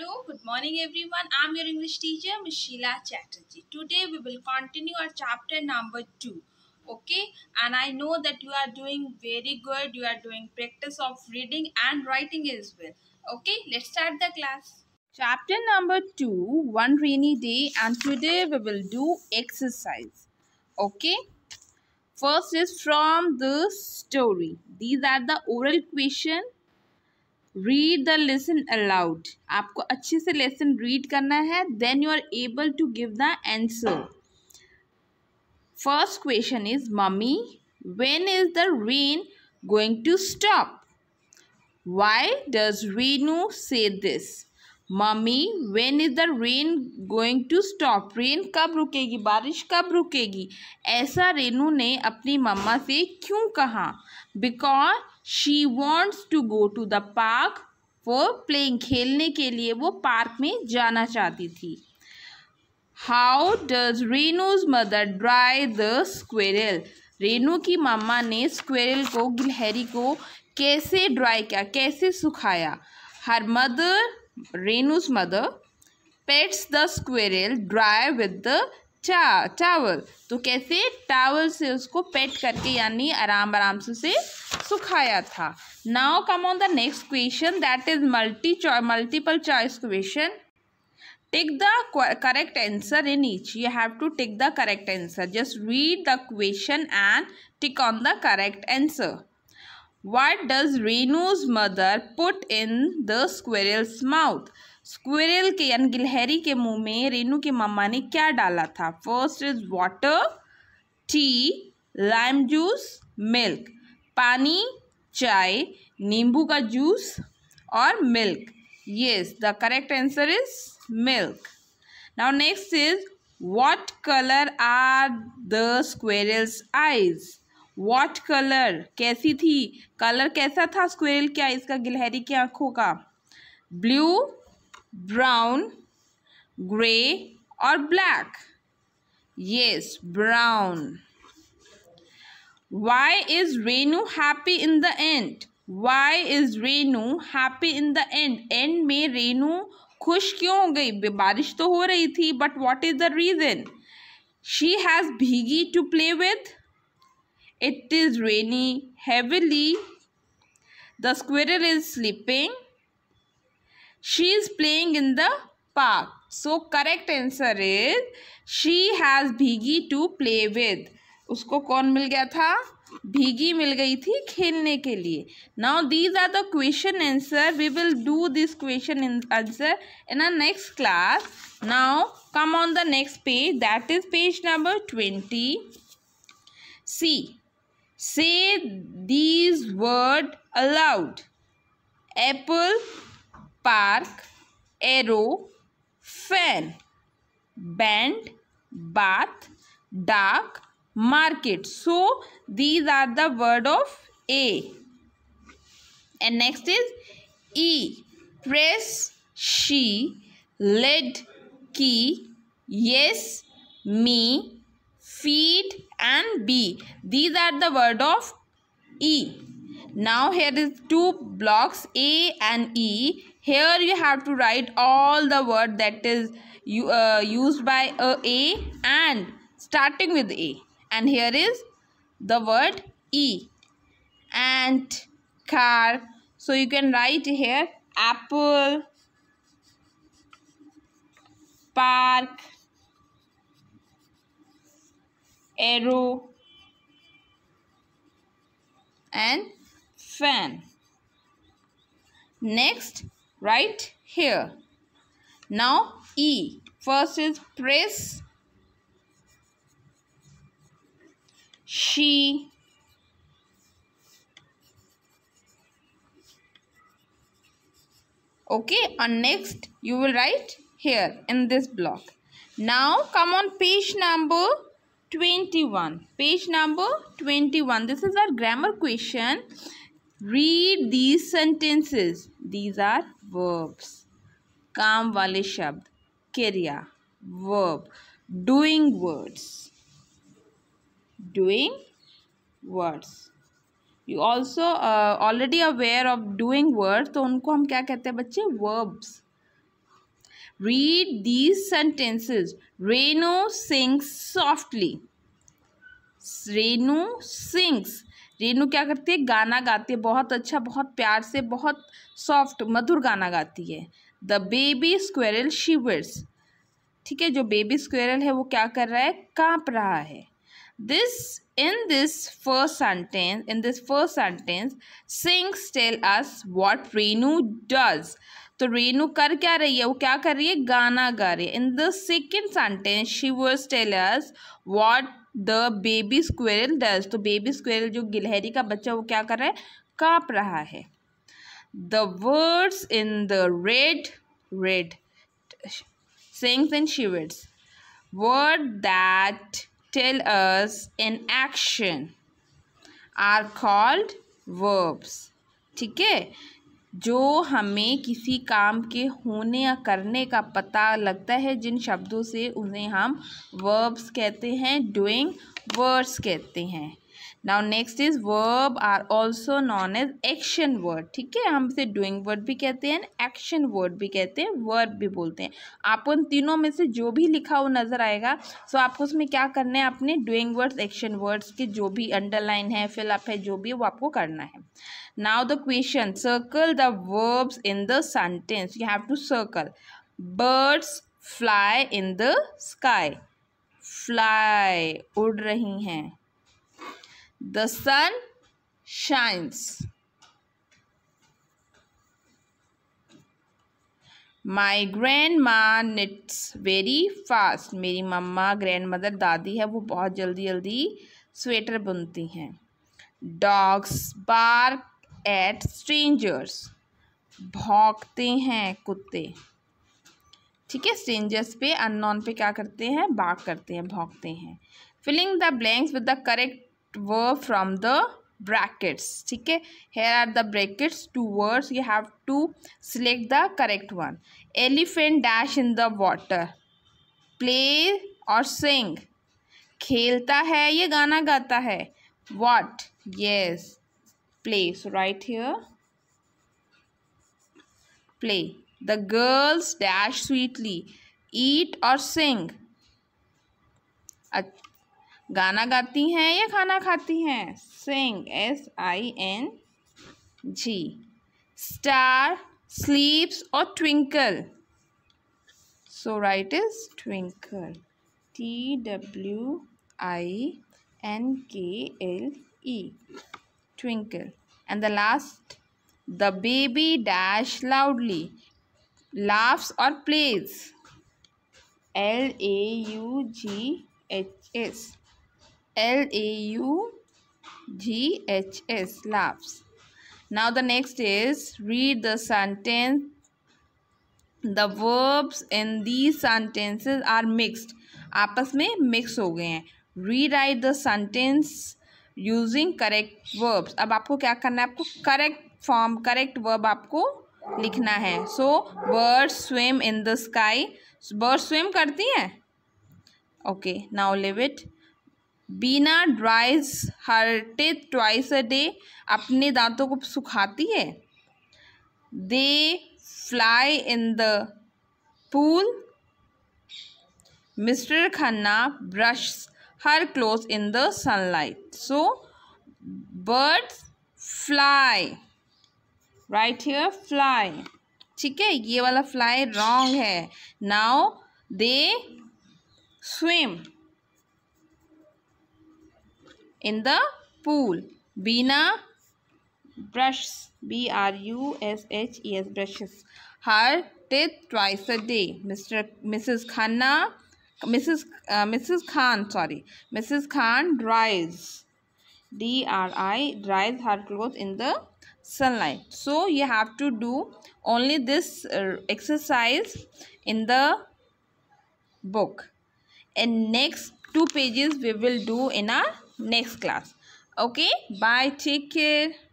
Hello, good morning everyone. I'm your English teacher, Ms. Sheila Chatterjee. Today we will continue our chapter number 2. Okay, and I know that you are doing very good. You are doing practice of reading and writing as well. Okay, let's start the class. Chapter number 2, One Rainy Day and today we will do exercise. Okay. First is from the story. These are the oral question read the lesson aloud आपको अच्छे से lesson read करना है then you are able to give the answer first question is mummy is the rain going to stop why does does नू say this mummy when is the rain going to stop rain कब रुकेगी बारिश कब रुकेगी ऐसा रेनू ने अपनी मम्मा से क्यों कहा because she wants to go to the park वो प्लेइंग खेलने के लिए वो पार्क में जाना चाहती थी how does Renu's mother dry the squirrel Renu की मम्मा ने स्क्वेरल को गिलहरी को कैसे ड्राई किया कैसे सुखाया her mother Renu's mother pats the squirrel dry with the चा चावल तो कैसे टावल से उसको पेट करके यानी आराम आराम से उसे सुखाया था now come on the next question that is multi multiple choice question take the correct answer in each you have to take the correct answer just read the question and tick on the correct answer What does Renu's mother put in the squirrel's mouth squirrel के यानी गिलहरी के मुंह में रेनू के मम्मा ने क्या डाला था first is water tea lime juice milk पानी चाय नींबू का जूस और milk yes the correct answer is milk now next is what colour are the squirrel's eyes what colour कैसी थी कलर कैसा था स्क्वेल क्या इसका गिलहरी की आंखों का ब्लू ब्राउन ग्रे और black yes brown why is renu happy in the end why is renu happy in the end end में रेनू खुश क्यों हो गई बारिश तो हो रही थी but what is the reason she has भीगी to play with It is rainy heavily. The squirrel is sleeping. She is playing in the park. So correct answer is she has bhigi to play with. उसको कौन मिल गया था भीगी मिल गई थी खेलने के लिए now these are the question answer we will do this question answer in our next class now come on the next page that is page number twenty see Say these words aloud. Apple, park, arrow, fan, band, bath, dark, market. So, these are the word of A. And next is E. Press, she, led, key, yes, me, Feed and B. These are the word of E. Now here is two blocks A and E. Here you have to write all the word that is you, uh, used by a A and starting with A. And here is the word E. and car. So you can write here apple, park, arrow and fan. Next, right here. Now, E. First is press. She. Okay, and next you will write here in this block. Now, come on page number 21 page number 21 this is our grammar question read these sentences these are verbs काम वाले शब्द क्रिया verb doing words doing words you also uh, already aware of doing words तो उनको हम क्या कहते हैं बच्चे verbs Read these sentences. Renu sings softly. Renu sings Renu क्या करती है गाना गाती है बहुत अच्छा बहुत प्यार से बहुत सॉफ्ट मधुर गाना गाती है द बेबी स्क्वेरल शिवर्स ठीक है जो बेबी स्क्वेरल है वो क्या कर रहा है काँप रहा है this in this first sentence in this first sentence sings tell us what Renu does तो रेनू कर क्या रही है वो क्या कर रही है गाना गा रही है in the second sentence shivers tell us what the baby squirrel does तो बेबी स्क्वेरल जो गिलहरी का बच्चा वो क्या कर रहा है काँप रहा है the words in the red red sings and shivers word that tell us in action are called verbs ठीक है जो हमें किसी काम के होने या करने का पता लगता है जिन शब्दों से उन्हें हम वर्ब्स कहते हैं डूइंग वर्ड्स कहते हैं now next is verb are also known as action word ठीक है हम इसे डूइंग वर्ड भी कहते हैं एक्शन वर्ड भी कहते हैं वर्ब भी बोलते हैं आपको उन तीनों में से जो भी लिखा हुआ नजर आएगा सो so आपको उसमें क्या करना है अपने डूइंग वर्ड्स एक्शन वर्ड्स के जो भी अंडरलाइन है फिलअप है जो भी वो आपको करना है now the question circle the verbs in the sentence you have to circle birds fly in the sky fly उड़ रही हैं the sun shines. my grandma knits very very fast मेरी मम्मा ग्रैंड मदर दादी है वो बहुत जल्दी जल्दी स्वेटर बुनती हैं डॉग्स strangers एट स्ट्रेंजर्स भौंकते हैं कुत्ते ठीक है स्ट्रेंजर्स पे अननोन पे क्या करते हैं बाग करते हैं भौंकते हैं fill in the blanks with the correct verb from the brackets ठीक है here are the brackets two words you have to select the correct one elephant dash in the water play or sing खेलता है ये गाना गाता है what yes play so right here play the girls dash sweetly eat or sing अच्छा गाना गाती हैं या खाना खाती हैं sing S I N G star sleeps और twinkle so right is twinkle T W I N K L E twinkle and the last the baby dash loudly laughs और plays L A U G H S L A U G H S laughs now the next is read the sentence the verbs in these sentences are mixed आपस में mix हो गए हैं री right the sentence using correct verbs अब आपको क्या करना है आपको करेक्ट फॉर्म करेक्ट वर्ब आपको लिखना है so bird swim in the sky bird swim करती हैं okay now leave it Beena dries her teeth twice a day अपने दांतों को सुखाती है they fly in the pool mister Khanna brush her cloth in the sunlight so birds fly right here fly ठीक है ये वाला फ्लाई रॉन्ग है now they swim in the pool. Bina brushes. B-R-U-S-H-E-S -E brushes. Her teeth twice a day. Mr. Mrs. Khanna, Mrs. Uh, Mrs. Khan, sorry. Mrs. Khan dries. D-R-I dries her clothes in the sunlight. So you have to do only this uh, exercise in the book. And next two pages we will do in our next class okay bye take care